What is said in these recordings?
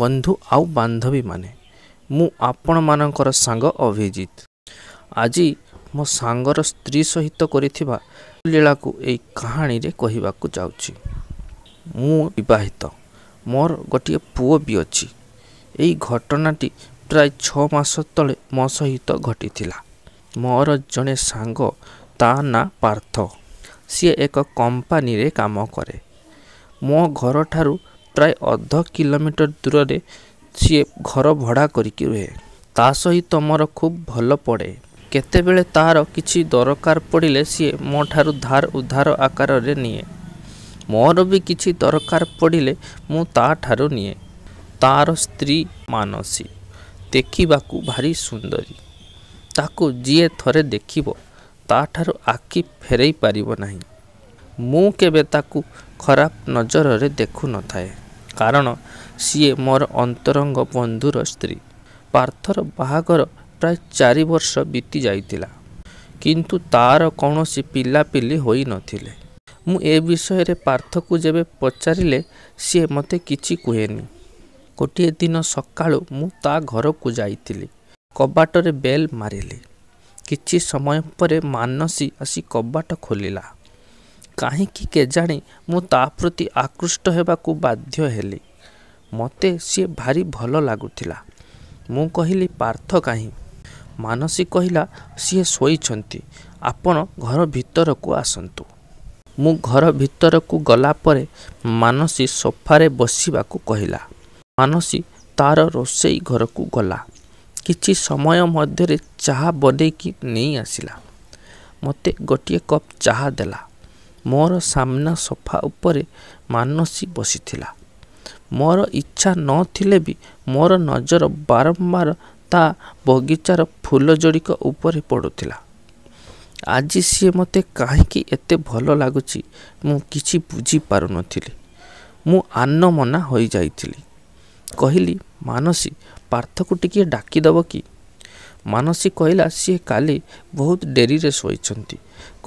ବନ୍ଧୁ ଆଉ ବାନ୍ଧବୀମାନେ ମୁଁ ଆପଣମାନଙ୍କର ସାଙ୍ଗ ଅଭିଜିତ ଆଜି ମୋ ସାଙ୍ଗର ସ୍ତ୍ରୀ ସହିତ କରିଥିବା ଲୀଳାକୁ ଏଇ କାହାଣୀରେ କହିବାକୁ ଯାଉଛି ମୁଁ ବିବାହିତ ମୋର ଗୋଟିଏ ପୁଅ ବି ଅଛି ଏଇ ଘଟଣାଟି ପ୍ରାୟ ଛଅ ମାସ ତଳେ ମୋ ସହିତ ଘଟିଥିଲା ମୋର ଜଣେ ସାଙ୍ଗ ତା ନାଁ ପାର୍ଥ ସିଏ ଏକ କମ୍ପାନୀରେ କାମ କରେ ମୋ ଘରଠାରୁ ପ୍ରାୟ ଅଧ କିଲୋମିଟର ଦୂରରେ ସିଏ ଘର ଭଡ଼ା କରିକି ରୁହେ ତା ସହିତ ମୋର ଖୁବ୍ ଭଲ ପଡ଼େ କେତେବେଳେ ତାହାର କିଛି ଦରକାର ପଡ଼ିଲେ ସିଏ ମୋ ଠାରୁ ଧାର ଉଧାର ଆକାରରେ ନିଏ ମୋର ବି କିଛି ଦରକାର ପଡ଼ିଲେ ମୁଁ ତା'ଠାରୁ ନିଏ ତା'ର ସ୍ତ୍ରୀ ମାନସୀ ଦେଖିବାକୁ ଭାରି ସୁନ୍ଦରୀ ତାକୁ ଯିଏ ଥରେ ଦେଖିବ ତା'ଠାରୁ ଆଖି ଫେରେଇ ପାରିବ ନାହିଁ ମୁଁ କେବେ ତାକୁ ଖରାପ ନଜରରେ ଦେଖୁନଥାଏ କାରଣ ସିଏ ମୋର ଅନ୍ତରଙ୍ଗ ବନ୍ଧୁର ସ୍ତ୍ରୀ ପାର୍ଥର ବାହାଘର ପ୍ରାୟ ଚାରି ବର୍ଷ ବିତି ଯାଇଥିଲା କିନ୍ତୁ ତା'ର କୌଣସି ପିଲାପିଲି ହୋଇନଥିଲେ ମୁଁ ଏ ବିଷୟରେ ପାର୍ଥକୁ ଯେବେ ପଚାରିଲେ ସିଏ ମୋତେ କିଛି କୁହେନି ଗୋଟିଏ ଦିନ ସକାଳୁ ମୁଁ ତା ଘରକୁ ଯାଇଥିଲି କବାଟରେ ବେଲ୍ ମାରିଲି କିଛି ସମୟ ପରେ ମାନସୀ ଆସି କବାଟ ଖୋଲିଲା କାହିଁକି କେଜାଣି ମୁଁ ତା ପ୍ରତି ଆକୃଷ୍ଟ ହେବାକୁ ବାଧ୍ୟ ହେଲି ମୋତେ ସିଏ ଭାରି ଭଲ ଲାଗୁଥିଲା ମୁଁ କହିଲି ପାର୍ଥ କାହିଁ ମାନସୀ କହିଲା ସିଏ ଶୋଇଛନ୍ତି ଆପଣ ଘର ଭିତରକୁ ଆସନ୍ତୁ ମୁଁ ଘର ଭିତରକୁ ଗଲା ପରେ ମାନସୀ ସୋଫାରେ ବସିବାକୁ କହିଲା ମାନସୀ ତାର ରୋଷେଇ ଘରକୁ ଗଲା କିଛି ସମୟ ମଧ୍ୟରେ ଚାହା ବନେଇକି ନେଇ ଆସିଲା ମୋତେ ଗୋଟିଏ କପ୍ ଚାହା ଦେଲା ମୋର ସାମ୍ନା ସୋଫା ଉପରେ ମାନସୀ ବସିଥିଲା ମୋର ଇଚ୍ଛା ନଥିଲେ ବି ମୋର ନଜର ବାରମ୍ବାର ତା ବଗିଚାର ଫୁଲ ଯୋଡ଼ିକ ଉପରେ ପଡ଼ୁଥିଲା ଆଜି ସିଏ ମୋତେ କାହିଁକି ଏତେ ଭଲ ଲାଗୁଛି ମୁଁ କିଛି ବୁଝିପାରୁନଥିଲି ମୁଁ ଆନମନା ହୋଇଯାଇଥିଲି କହିଲି ମାନସୀ ପାର୍ଥକୁ ଟିକିଏ ଡାକିଦେବ କି ମାନସୀ କହିଲା ସିଏ କାଲି ବହୁତ ଡେରିରେ ଶୋଇଛନ୍ତି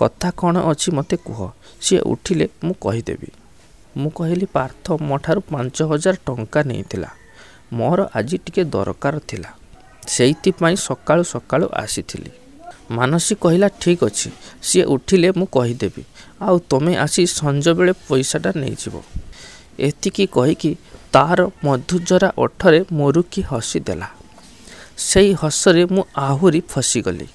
କଥା କ'ଣ ଅଛି ମୋତେ କୁହ ସିଏ ଉଠିଲେ ମୁଁ କହିଦେବି ମୁଁ କହିଲି ପାର୍ଥ ମୋ ଠାରୁ ପାଞ୍ଚ ହଜାର ଟଙ୍କା ନେଇଥିଲା ମୋର ଆଜି ଟିକେ ଦରକାର ଥିଲା ସେଇଥିପାଇଁ ସକାଳୁ ସକାଳୁ ଆସିଥିଲି ମାନସୀ କହିଲା ଠିକ୍ ଅଛି ସିଏ ଉଠିଲେ ମୁଁ କହିଦେବି ଆଉ ତୁମେ ଆସି ସଞ୍ଜବେଳେ ପଇସାଟା ନେଇଯିବ ଏତିକି କହିକି ତାର ମଧୁଜରା ଓଠରେ ମୁରୁକି ହସିଦେଲା ସେଇ ହସରେ ମୁଁ ଆହୁରି ଫସିଗଲି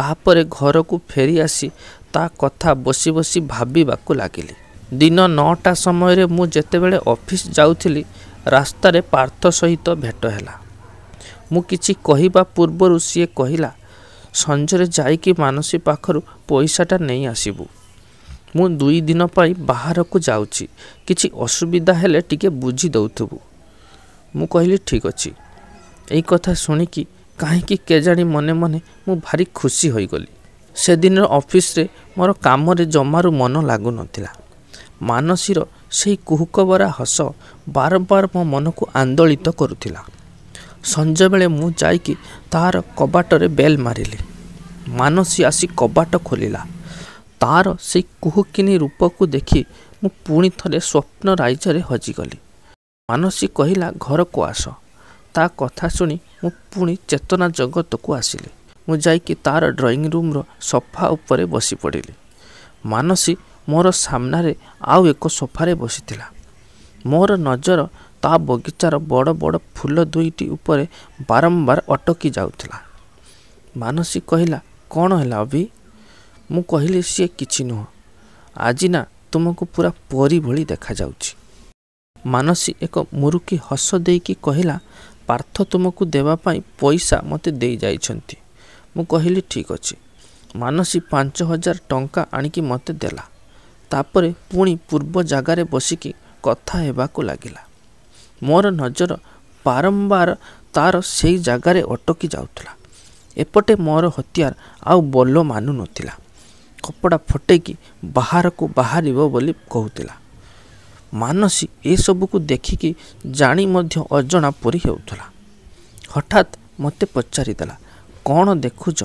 ତାପରେ ଘରକୁ ଫେରି ଆସି ତା କଥା ବସି ବସି ଭାବିବାକୁ ଲାଗିଲି ଦିନ ନଅଟା ସମୟରେ ମୁଁ ଯେତେବେଳେ ଅଫିସ୍ ଯାଉଥିଲି ରାସ୍ତାରେ ପାର୍ଥ ସହିତ ଭେଟ ହେଲା ମୁଁ କିଛି କହିବା ପୂର୍ବରୁ ସିଏ କହିଲା ସଞ୍ଜରେ ଯାଇକି ମାନସୀ ପାଖରୁ ପଇସାଟା ନେଇ ଆସିବୁ ମୁଁ ଦୁଇ ଦିନ ପାଇଁ ବାହାରକୁ ଯାଉଛି କିଛି ଅସୁବିଧା ହେଲେ ଟିକେ ବୁଝି ଦେଉଥିବୁ ମୁଁ କହିଲି ଠିକ୍ ଅଛି ଏଇ କଥା ଶୁଣିକି କାହିଁକି କେଜାଣି ମନେ ମନେ ମୁଁ ଭାରି ଖୁସି ହୋଇଗଲି ସେଦିନର ଅଫିସରେ ମୋର କାମରେ ଜମାରୁ ମନ ଲାଗୁନଥିଲା ମାନସୀର ସେହି କୁହୁକବରା ହସ ବାରମ୍ବାର ମୋ ମନକୁ ଆନ୍ଦୋଳିତ କରୁଥିଲା ସଞ୍ଜବେଳେ ମୁଁ ଯାଇକି ତାର କବାଟରେ ବେଲ୍ ମାରିଲି ମାନସୀ ଆସି କବାଟ ଖୋଲିଲା ତାର ସେଇ କୁହୁକିନି ରୂପକୁ ଦେଖି ମୁଁ ପୁଣି ଥରେ ସ୍ୱପ୍ନ ରାଇଜରେ ହଜିଗଲି ମାନସୀ କହିଲା ଘରକୁ ଆସ ତା କଥା ଶୁଣି ମୁଁ ପୁଣି ଚେତନା ଜଗତକୁ ଆସିଲି ମୁଁ ଯାଇକି ତାର ଡ୍ରଇଂ ରୁମ୍ର ସୋଫା ଉପରେ ବସି ପଡ଼ିଲି ମାନସୀ ମୋର ସାମ୍ନାରେ ଆଉ ଏକ ସୋଫାରେ ବସିଥିଲା ମୋର ନଜର ତା ବଗିଚାର ବଡ଼ ବଡ଼ ଫୁଲ ଦୁଇଟି ଉପରେ ବାରମ୍ବାର ଅଟକି ଯାଉଥିଲା ମାନସୀ କହିଲା କ'ଣ ହେଲା ଅଭି ମୁଁ କହିଲି ସିଏ କିଛି ନୁହଁ ଆଜି ନା ତୁମକୁ ପୁରା ପରି ଭଳି ଦେଖାଯାଉଛି ମାନସୀ ଏକ ମୁରୁକି ହସ ଦେଇକି କହିଲା ପାର୍ଥ ତୁମକୁ ଦେବା ପାଇଁ ପଇସା ମୋତେ ଦେଇ ଯାଇଛନ୍ତି ମୁଁ କହିଲି ଠିକ୍ ଅଛି ମାନସୀ ପାଞ୍ଚ ହଜାର ଟଙ୍କା ଆଣିକି ମୋତେ ଦେଲା ତାପରେ ପୁଣି ପୂର୍ବ ଜାଗାରେ ବସିକି କଥା ହେବାକୁ ଲାଗିଲା ମୋର ନଜର ବାରମ୍ବାର ତା'ର ସେଇ ଜାଗାରେ ଅଟକି ଯାଉଥିଲା ଏପଟେ ମୋର ହତିଆର ଆଉ ବଲ ମାନୁନଥିଲା କପଡ଼ା ଫଟେଇକି ବାହାରକୁ ବାହାରିବ ବୋଲି କହୁଥିଲା ମାନସୀ ଏସବୁକୁ ଦେଖିକି ଜାଣି ମଧ୍ୟ ଅଜଣା ପରି ହେଉଥିଲା ହଠାତ୍ ମୋତେ ପଚାରିଦେଲା କ'ଣ ଦେଖୁଛ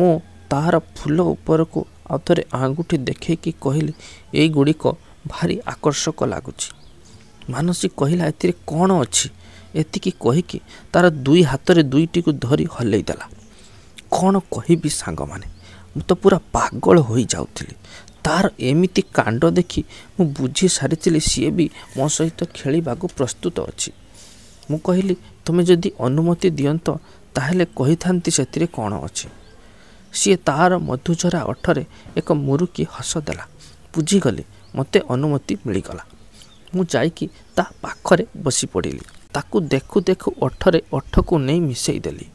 ମୁଁ ତାହାର ଫୁଲ ଉପରକୁ ଆଉ ଥରେ ଆଙ୍ଗୁଠି ଦେଖେଇକି କହିଲି ଏଇଗୁଡ଼ିକ ଭାରି ଆକର୍ଷକ ଲାଗୁଛି ମାନସୀ କହିଲା ଏଥିରେ କ'ଣ ଅଛି ଏତିକି କହିକି ତା'ର ଦୁଇ ହାତରେ ଦୁଇଟିକୁ ଧରି ହଲେଇଦେଲା କ'ଣ କହିବି ସାଙ୍ଗମାନେ ମୁଁ ତ ପୁରା ପାଗଳ ହୋଇଯାଉଥିଲି ତାର ଏମିତି କାଣ୍ଡ ଦେଖି ମୁଁ ବୁଝି ସାରିଥିଲି ସିଏ ବି ମୋ ସହିତ ଖେଳିବାକୁ ପ୍ରସ୍ତୁତ ଅଛି ମୁଁ କହିଲି ତୁମେ ଯଦି ଅନୁମତି ଦିଅନ୍ତ ତାହେଲେ କହିଥାନ୍ତି ସେଥିରେ କ'ଣ ଅଛି ସିଏ ତା'ର ମଧୁଚରା ଅଠରେ ଏକ ମୁରୁକି ହସ ଦେଲା ବୁଝିଗଲି ମୋତେ ଅନୁମତି ମିଳିଗଲା ମୁଁ ଯାଇକି ତା ପାଖରେ ବସି ପଡ଼ିଲି ତାକୁ ଦେଖୁ ଦେଖୁ ଅଠରେ ଅଠକୁ ନେଇ ଦେଲି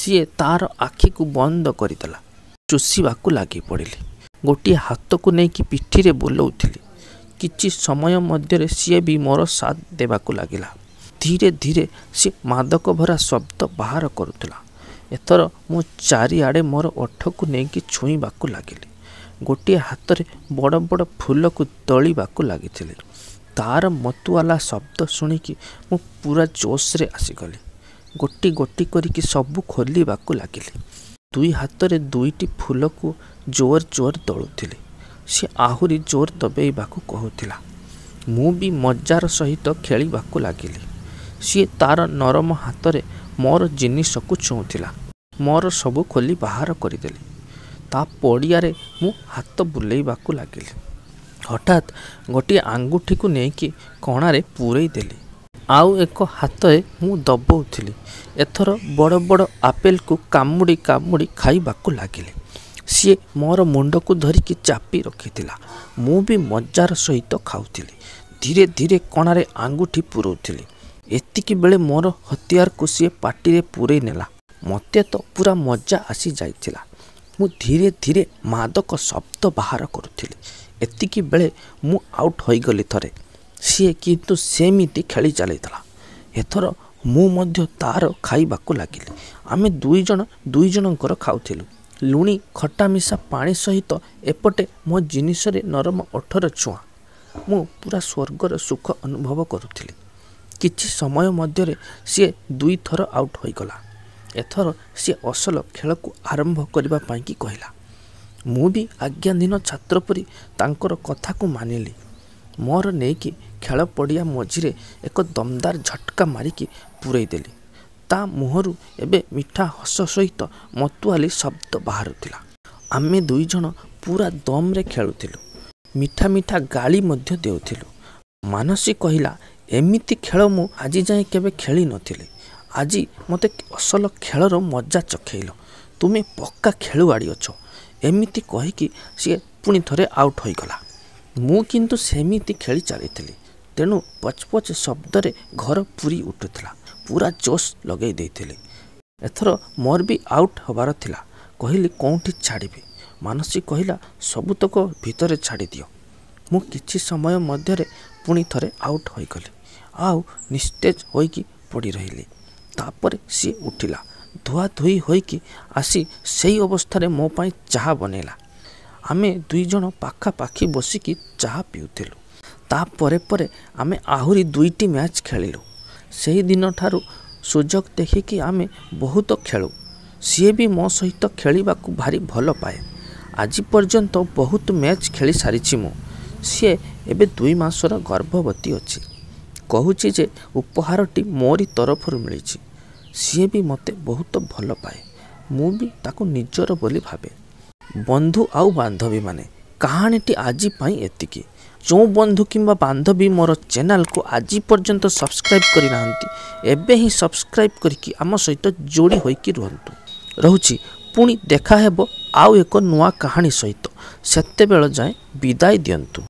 ସିଏ ତାର ଆଖିକୁ ବନ୍ଦ କରିଦେଲା ଚୁଷିବାକୁ ଲାଗି ପଡ଼ିଲି ଗୋଟିଏ ହାତକୁ ନେଇକି ପିଠିରେ ବୁଲାଉଥିଲି କିଛି ସମୟ ମଧ୍ୟରେ ସିଏ ବି ମୋର ସାଥ ଦେବାକୁ ଲାଗିଲା ଧୀରେ ଧୀରେ ସିଏ ମାଦକ ଭରା ଶବ୍ଦ ବାହାର କରୁଥିଲା ଏଥର ମୁଁ ଚାରିଆଡ଼େ ମୋର ଓଠକୁ ନେଇକି ଛୁଇଁବାକୁ ଲାଗିଲି ଗୋଟିଏ ହାତରେ ବଡ଼ ବଡ଼ ଫୁଲକୁ ଦଳିବାକୁ ଲାଗିଥିଲି ତା'ର ମତୁଆଲା ଶବ୍ଦ ଶୁଣିକି ମୁଁ ପୁରା ଜୋସ୍ରେ ଆସିଗଲି ଗୋଟି ଗୋଟି କରିକି ସବୁ ଖୋଲିବାକୁ ଲାଗିଲି ଦୁଇ ହାତରେ ଦୁଇଟି ଫୁଲକୁ ଜୋର ଜୋର ଦଳୁଥିଲେ ସେ ଆହୁରି ଜୋର ଦବେଇବାକୁ କହୁଥିଲା ମୁଁ ବି ମଜାର ସହିତ ଖେଳିବାକୁ ଲାଗିଲି ସିଏ ତା'ର ନରମ ହାତରେ ମୋର ଜିନିଷକୁ ଛୁଉଁଥିଲା ମୋର ସବୁ ଖୋଲି ବାହାର କରିଦେଲି ତା ପଡ଼ିଆରେ ମୁଁ ହାତ ବୁଲେଇବାକୁ ଲାଗିଲି ହଠାତ୍ ଗୋଟିଏ ଆଙ୍ଗୁଠିକୁ ନେଇକି କଣାରେ ପୁରେଇ ଦେଲି ଆଉ ଏକ ହାତରେ ମୁଁ ଦବଉଥିଲି ଏଥର ବଡ଼ ବଡ଼ ଆପେଲକୁ କାମୁଡ଼ି କାମୁଡ଼ି ଖାଇବାକୁ ଲାଗିଲେ ସିଏ ମୋର ମୁଣ୍ଡକୁ ଧରିକି ଚାପି ରଖିଥିଲା ମୁଁ ବି ମଜାର ସହିତ ଖାଉଥିଲି ଧୀରେ ଧୀରେ କଣାରେ ଆଙ୍ଗୁଠି ପୁରାଉଥିଲି ଏତିକି ବେଳେ ମୋର ହତିଆରକୁ ସିଏ ପାଟିରେ ପୁରେଇ ନେଲା ମୋତେ ତ ପୁରା ମଜା ଆସିଯାଇଥିଲା ମୁଁ ଧୀରେ ଧୀରେ ମାଦକ ଶବ୍ଦ ବାହାର କରୁଥିଲି ଏତିକି ବେଳେ ମୁଁ ଆଉଟ୍ ହୋଇଗଲି ଥରେ ସିଏ କିନ୍ତୁ ସେମିତି ଖେଳି ଚାଲିଥିଲା ଏଥର ମୁଁ ମଧ୍ୟ ତା'ର ଖାଇବାକୁ ଲାଗିଲି ଆମେ ଦୁଇ ଜଣ ଦୁଇ ଜଣଙ୍କର ଖାଉଥିଲୁ ଲୁଣି ଖଟା ମିଶା ପାଣି ସହିତ ଏପଟେ ମୋ ଜିନିଷରେ ନରମ ଅଠର ଛୁଆଁ ମୁଁ ପୁରା ସ୍ୱର୍ଗର ସୁଖ ଅନୁଭବ କରୁଥିଲି କିଛି ସମୟ ମଧ୍ୟରେ ସିଏ ଦୁଇଥର ଆଉଟ୍ ହୋଇଗଲା ଏଥର ସିଏ ଅସଲ ଖେଳକୁ ଆରମ୍ଭ କରିବା ପାଇଁକି କହିଲା ମୁଁ ବି ଆଜ୍ଞାଧୀନ ଛାତ୍ର ପରି ତାଙ୍କର କଥାକୁ ମାନିଲି ମୋର ନେଇକି ଖେଳ ପଡ଼ିଆ ମଝିରେ ଏକ ଦମଦାର ଝଟକା ମାରିକି ଦେଲି ତା ମୁହଁରୁ ଏବେ ମିଠା ହସ ସହିତ ମତୁଆଲି ଶବ୍ଦ ବାହାରୁଥିଲା ଆମେ ଦୁଇଜଣ ପୁରା ଦମରେ ଖେଳୁଥିଲୁ ମିଠା ମିଠା ଗାଳି ମଧ୍ୟ ଦେଉଥିଲୁ ମାନସୀ କହିଲା ଏମିତି ଖେଳ ମୁଁ ଆଜି ଯାଏଁ କେବେ ଖେଳି ନଥିଲି ଆଜି ମୋତେ ଅସଲ ଖେଳର ମଜା ଚଖେଇଲ ତୁମେ ପକ୍କା ଖେଳୁଆଡ଼ି ଅଛ ଏମିତି କହିକି ସିଏ ପୁଣି ଥରେ ଆଉଟ୍ ହୋଇଗଲା ମୁଁ କିନ୍ତୁ ସେମିତି ଖେଳି ଚାଲିଥିଲି ତେଣୁ ପଚ ପଚ ଶବ୍ଦରେ ଘର ପୁରୀ ଉଠୁଥିଲା ପୁରା ଜୋସ୍ ଲଗାଇ ଦେଇଥିଲି ଏଥର ମୋର ବି ଆଉଟ୍ ହେବାର ଥିଲା କହିଲି କେଉଁଠି ଛାଡ଼ିବି ମାନସୀ କହିଲା ସବୁତକ ଭିତରେ ଛାଡ଼ିଦିଅ ମୁଁ କିଛି ସମୟ ମଧ୍ୟରେ ପୁଣି ଥରେ ଆଉଟ୍ ହୋଇଗଲି ଆଉ ନିସ୍ତେଜ ହୋଇକି ପଡ଼ି ରହିଲି ତାପରେ ସିଏ ଉଠିଲା ଧୁଆ ଧୁଆଧୋଇ ହୋଇକି ଆସି ସେଇ ଅବସ୍ଥାରେ ମୋ ପାଇଁ ଚାହା ବନେଇଲା ଆମେ ଦୁଇଜଣ ପାଖାପାଖି ବସିକି ଚାହା ପିଉଥିଲୁ ତାପରେ ପରେ ଆମେ ଆହୁରି ଦୁଇଟି ମ୍ୟାଚ୍ ଖେଳିଲୁ ସେହିଦିନଠାରୁ ସୁଯୋଗ ଦେଖିକି ଆମେ ବହୁତ ଖେଳୁ ସିଏ ବି ମୋ ସହିତ ଖେଳିବାକୁ ଭାରି ଭଲ ପାଏ ଆଜି ପର୍ଯ୍ୟନ୍ତ ବହୁତ ମ୍ୟାଚ୍ ଖେଳି ସାରିଛି ମୁଁ ସିଏ ଏବେ ଦୁଇ ମାସର ଗର୍ଭବତୀ ଅଛି କହୁଛି ଯେ ଉପହାରଟି ମୋରି ତରଫରୁ ମିଳିଛି ସିଏ ବି ମୋତେ ବହୁତ ଭଲ ପାଏ ମୁଁ ବି ତାକୁ ନିଜର ବୋଲି ଭାବେ ବନ୍ଧୁ ଆଉ ବାନ୍ଧବୀମାନେ କାହାଣୀଟି ଆଜି ପାଇଁ ଏତିକି ଯେଉଁ ବନ୍ଧୁ କିମ୍ବା ବାନ୍ଧବୀ ମୋର ଚ୍ୟାନେଲକୁ ଆଜି ପର୍ଯ୍ୟନ୍ତ ସବସ୍କ୍ରାଇବ୍ କରିନାହାନ୍ତି ଏବେ ହିଁ ସବସ୍କ୍ରାଇବ୍ କରିକି ଆମ ସହିତ ଯୋଡ଼ି ହୋଇକି ରୁହନ୍ତୁ ରହୁଛି ପୁଣି ଦେଖା ହେବ ଆଉ ଏକ ନୂଆ କାହାଣୀ ସହିତ ସେତେବେଳ ଯାଏଁ ବିଦାୟ ଦିଅନ୍ତୁ